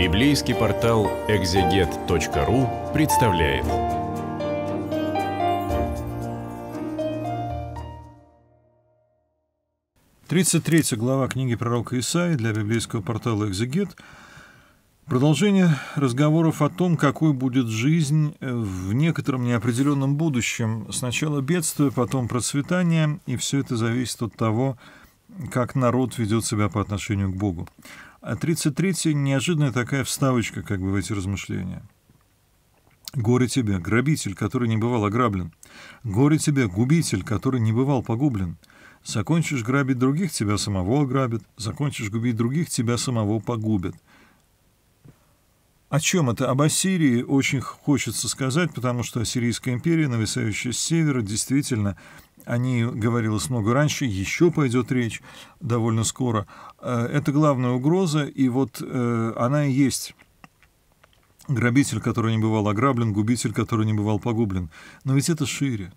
Библейский портал экзегет.ру представляет. Тридцать третья глава книги пророка Исаи для библейского портала «Экзегет» Продолжение разговоров о том, какой будет жизнь в некотором неопределенном будущем. Сначала бедствие, потом процветание, и все это зависит от того, как народ ведет себя по отношению к Богу. А 33-й неожиданная такая вставочка как бы в эти размышления. Горе тебе, грабитель, который не бывал ограблен. Горе тебе, губитель, который не бывал погублен. Закончишь грабить других, тебя самого ограбят. Закончишь губить других, тебя самого погубят. О чем это? Об Ассирии очень хочется сказать, потому что Ассирийская империя, нависающая с севера, действительно о ней говорилось много раньше, еще пойдет речь довольно скоро. Э, это главная угроза, и вот э, она и есть грабитель, который не бывал ограблен, губитель, который не бывал погублен. Но ведь это шире.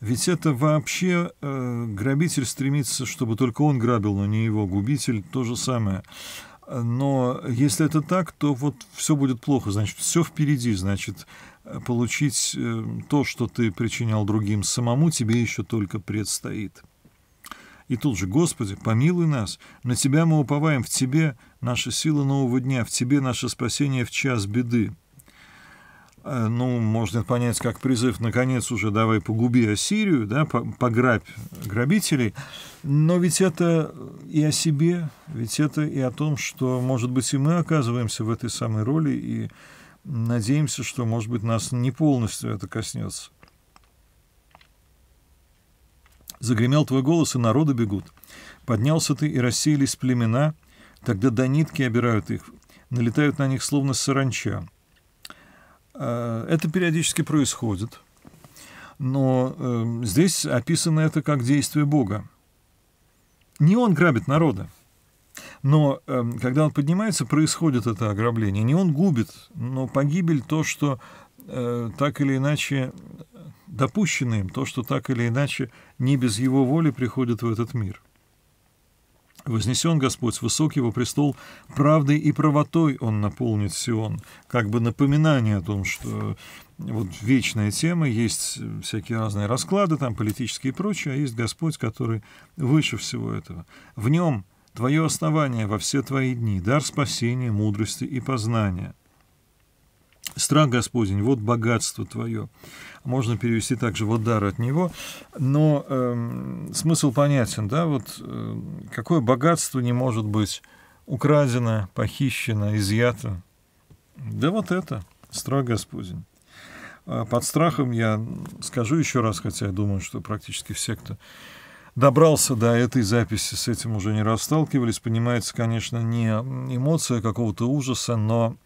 Ведь это вообще э, грабитель стремится, чтобы только он грабил, но не его. Губитель то же самое. Э, но если это так, то вот все будет плохо, значит, все впереди, значит, получить э, то, что ты причинял другим самому, тебе еще только предстоит. И тут же, Господи, помилуй нас, на Тебя мы уповаем, в Тебе наша сила нового дня, в Тебе наше спасение в час беды. Э, ну, можно понять как призыв, наконец уже давай погуби Ассирию, да, пограбь грабителей, но ведь это и о себе, ведь это и о том, что, может быть, и мы оказываемся в этой самой роли, и надеемся, что, может быть, нас не полностью это коснется. Загремел твой голос, и народы бегут. Поднялся ты, и рассеялись племена, тогда до нитки обирают их, налетают на них словно саранча. А, это периодически происходит, но э, здесь описано это как действие Бога. Не он грабит народы. Но э, когда он поднимается, происходит это ограбление. Не он губит, но погибель то, что э, так или иначе допущено им, то, что так или иначе не без его воли приходит в этот мир. Вознесен Господь, высок его престол, правдой и правотой он наполнит Сион. Как бы напоминание о том, что вот вечная тема, есть всякие разные расклады, там политические и прочее, а есть Господь, который выше всего этого. В нем – твое основание во все твои дни, дар спасения, мудрости и познания. Страх Господень, вот богатство твое. Можно перевести также вот дар от него, но э, смысл понятен, да, вот э, какое богатство не может быть украдено, похищено, изъято. Да вот это, страх Господень. А под страхом я скажу еще раз, хотя я думаю, что практически все, кто добрался до этой записи, с этим уже не раз Понимается, конечно, не эмоция какого-то ужаса, но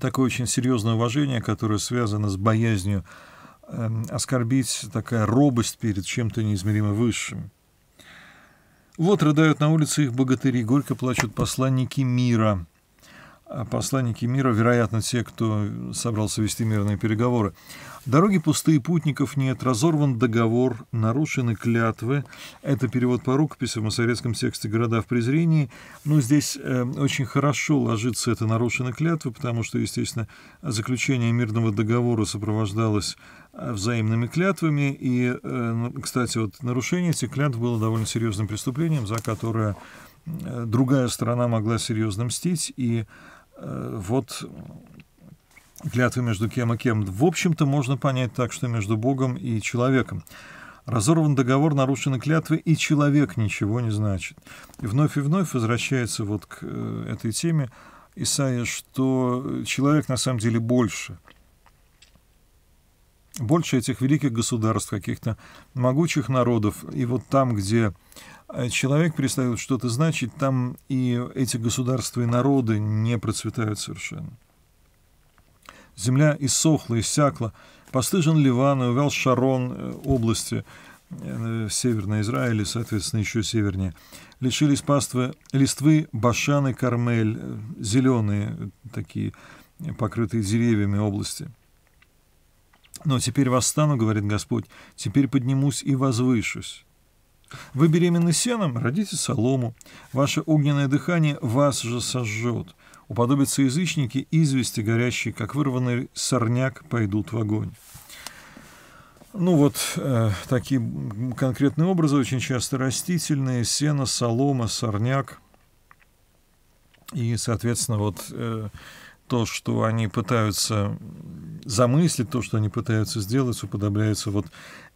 такое очень серьезное уважение, которое связано с боязнью эм, оскорбить, такая робость перед чем-то неизмеримо высшим. Вот рыдают на улице их богатыри, горько плачут посланники мира. А посланники мира, вероятно, те, кто собрался вести мирные переговоры. Дороги пустые, путников нет, разорван договор, нарушены клятвы. Это перевод по рукописи в масоретском тексте «Города в презрении». Но здесь э, очень хорошо ложится это нарушены клятвы, потому что, естественно, заключение мирного договора сопровождалось э, взаимными клятвами. И, э, ну, кстати, вот нарушение этих клятв было довольно серьезным преступлением, за которое э, другая сторона могла серьезно мстить, и Э, вот клятвы между кем и кем. В общем-то, можно понять так, что между Богом и человеком. Разорван договор, нарушены клятвы, и человек ничего не значит. И вновь и вновь возвращается вот к э, этой теме Исаия, что человек на самом деле больше – больше этих великих государств, каких-то могучих народов. И вот там, где э, человек перестает что-то значить, там и эти государства и народы не процветают совершенно. Земля иссохла, иссякла, постыжен Ливан э, э, и увял Шарон области, северной Израиля, соответственно, еще севернее. Лишились паствы листвы Башан и Кармель, зеленые такие, покрытые деревьями области – но теперь восстану, говорит Господь, теперь поднимусь и возвышусь. Вы беременны сеном, родите солому. Ваше огненное дыхание вас же сожжет. Уподобятся язычники, извести горящие, как вырванный сорняк, пойдут в огонь. Ну вот э, такие конкретные образы очень часто растительные, сено, солома, сорняк. И, соответственно, вот э, то, что они пытаются замыслить, то, что они пытаются сделать, уподобляется вот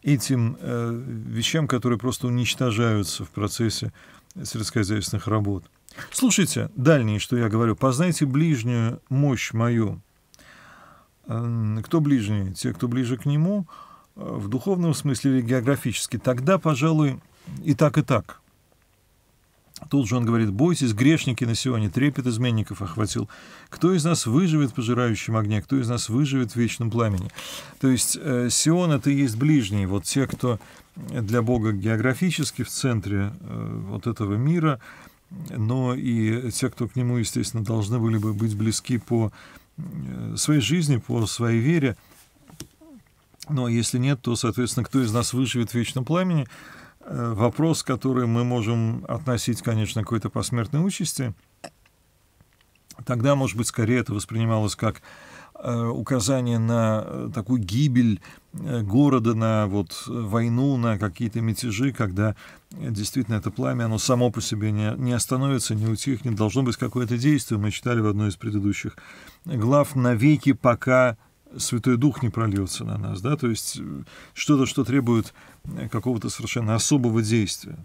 этим э, вещам, которые просто уничтожаются в процессе сельскохозяйственных работ. Слушайте дальнее, что я говорю. «Познайте ближнюю мощь мою». Эм, кто ближний? Те, кто ближе к нему, э, в духовном смысле или географически. Тогда, пожалуй, и так, и так – Тут же он говорит, бойтесь, грешники на Сионе, трепет изменников охватил. Кто из нас выживет в пожирающем огне, кто из нас выживет в вечном пламени? То есть э, Сион — это и есть ближний, вот те, кто для Бога географически в центре э, вот этого мира, но и те, кто к нему, естественно, должны были бы быть близки по э, своей жизни, по своей вере. Но если нет, то, соответственно, кто из нас выживет в вечном пламени — Э, вопрос, который мы можем относить, конечно, к какой-то посмертной участи, тогда, может быть, скорее это воспринималось как э, указание на э, такую гибель города, на вот войну, на какие-то мятежи, когда действительно это пламя, оно само по себе не, не остановится, не утихнет, должно быть какое-то действие. Мы читали в одной из предыдущих глав «Навеки пока Святой Дух не прольется на нас, да, то есть э, что-то, что требует э, какого-то совершенно особого действия.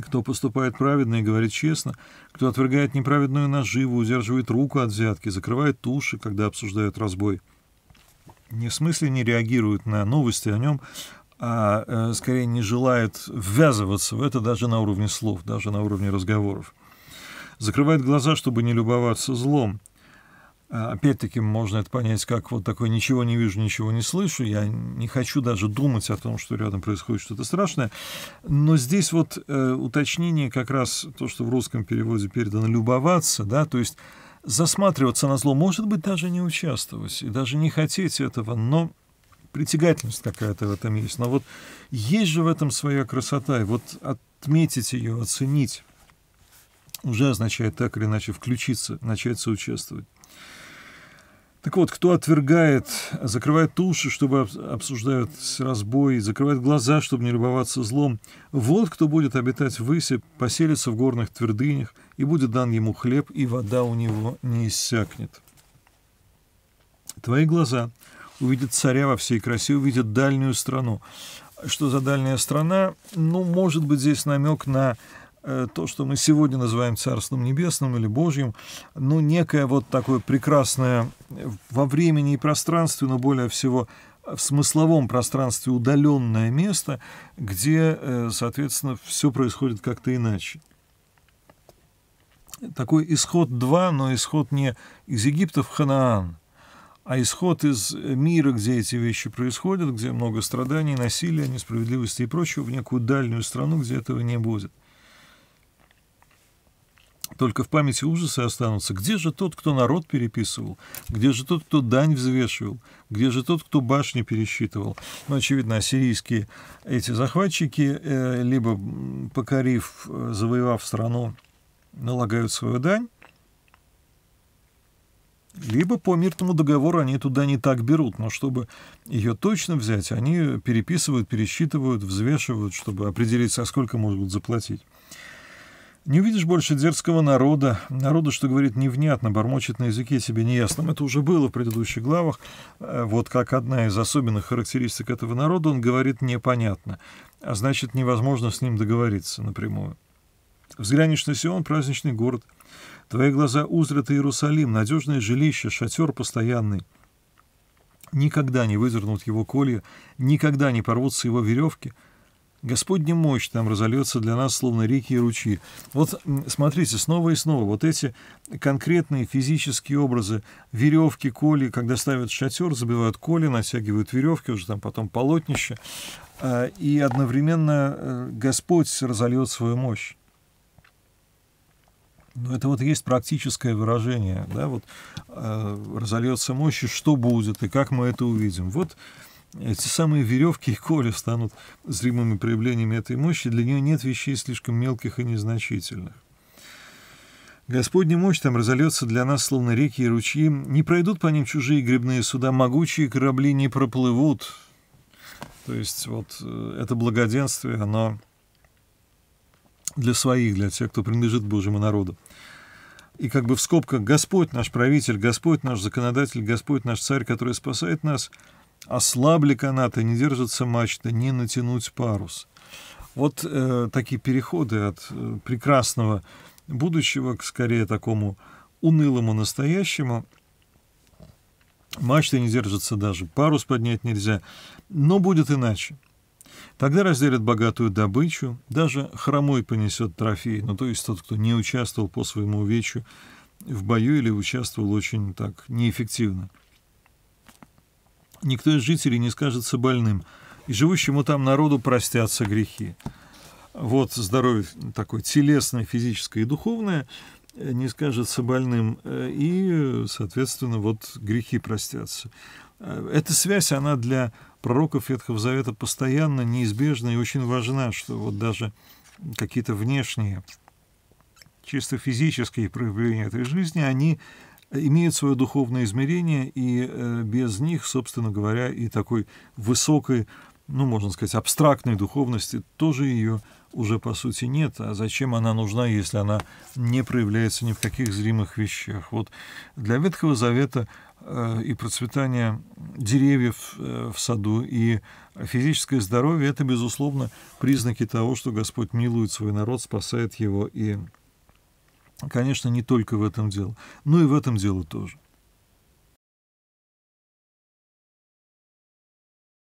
Кто поступает праведно и говорит честно, кто отвергает неправедную наживу, удерживает руку от взятки, закрывает уши, когда обсуждают разбой, не в смысле не реагирует на новости о нем, а э, скорее не желает ввязываться в это даже на уровне слов, даже на уровне разговоров. Закрывает глаза, чтобы не любоваться злом – а, опять-таки можно это понять как вот такой «ничего не вижу, ничего не слышу», я не хочу даже думать о том, что рядом происходит что-то страшное. Но здесь вот э, уточнение как раз то, что в русском переводе передано «любоваться», да, то есть засматриваться на зло, может быть, даже не участвовать и даже не хотеть этого, но притягательность какая-то в этом есть. Но вот есть же в этом своя красота, и вот отметить ее, оценить уже означает так или иначе включиться, начать соучаствовать. Так вот, кто отвергает, закрывает уши, чтобы обсуждают разбой, закрывает глаза, чтобы не любоваться злом, вот кто будет обитать в Исе, поселится в горных твердынях, и будет дан ему хлеб, и вода у него не иссякнет. Твои глаза увидят царя во всей красе, увидят дальнюю страну. Что за дальняя страна? Ну, может быть, здесь намек на э, то, что мы сегодня называем Царством Небесным или Божьим, ну, некое вот такое прекрасное во времени и пространстве, но более всего в смысловом пространстве удаленное место, где, э, соответственно, все происходит как-то иначе. Такой исход 2, но исход не из Египта в Ханаан, а исход из мира, где эти вещи происходят, где много страданий, насилия, несправедливости и прочего, в некую дальнюю страну, где этого не будет – только в памяти ужасы останутся. Где же тот, кто народ переписывал? Где же тот, кто дань взвешивал? Где же тот, кто башни пересчитывал? Ну, очевидно, ассирийские эти захватчики, э, либо покорив, э, завоевав страну, налагают свою дань, либо по мирному договору они туда не так берут, но чтобы ее точно взять, они переписывают, пересчитывают, взвешивают, чтобы определиться, сколько могут заплатить. Не увидишь больше дерзкого народа, народа, что говорит невнятно, бормочет на языке себе неясном. Это уже было в предыдущих главах. Э, вот как одна из особенных характеристик этого народа, он говорит непонятно, а значит, невозможно с ним договориться напрямую. Взглянешь на Сион, праздничный город. Твои глаза узрят Иерусалим, надежное жилище, шатер постоянный. Никогда не выдернут его колья, никогда не порвутся его веревки — Господня мощь там разольется для нас, словно реки и ручьи. Вот смотрите, снова и снова, вот эти конкретные физические образы, веревки, коли, когда ставят шатер, забивают коли, натягивают веревки, уже там потом полотнище, а, и одновременно э, Господь разольет свою мощь. Но ну, это вот есть практическое выражение, да, вот э, разольется мощь, и что будет, и как мы это увидим. Вот эти самые веревки и коля станут зримыми проявлениями этой мощи, для нее нет вещей слишком мелких и незначительных. Господня мощь там разольется для нас, словно реки и ручьи, не пройдут по ним чужие грибные суда, могучие корабли не проплывут. То есть вот э, это благоденствие, оно для своих, для тех, кто принадлежит Божьему народу. И как бы в скобках «Господь наш правитель, Господь наш законодатель, Господь наш царь, который спасает нас», Ослабли а канаты, не держится мачта, не натянуть парус. Вот э, такие переходы от э, прекрасного будущего к скорее такому унылому настоящему. Мачты не держатся даже, парус поднять нельзя. Но будет иначе. Тогда разделят богатую добычу, даже хромой понесет трофей, ну то есть тот, кто не участвовал по своему увечью в бою или участвовал очень так неэффективно никто из жителей не скажется больным, и живущему там народу простятся грехи. Вот здоровье такое телесное, физическое и духовное э, не скажется больным, э, и, соответственно, вот грехи простятся. Э, эта связь, она для пророков Ветхого Завета постоянно, неизбежна и очень важна, что вот даже какие-то внешние, чисто физические проявления этой жизни, они имеют свое духовное измерение, и э, без них, собственно говоря, и такой высокой, ну, можно сказать, абстрактной духовности тоже ее уже, по сути, нет. А зачем она нужна, если она не проявляется ни в каких зримых вещах? Вот для Ветхого Завета э, и процветание деревьев э, в саду, и физическое здоровье – это, безусловно, признаки того, что Господь милует свой народ, спасает его и Конечно, не только в этом дело, но и в этом дело тоже.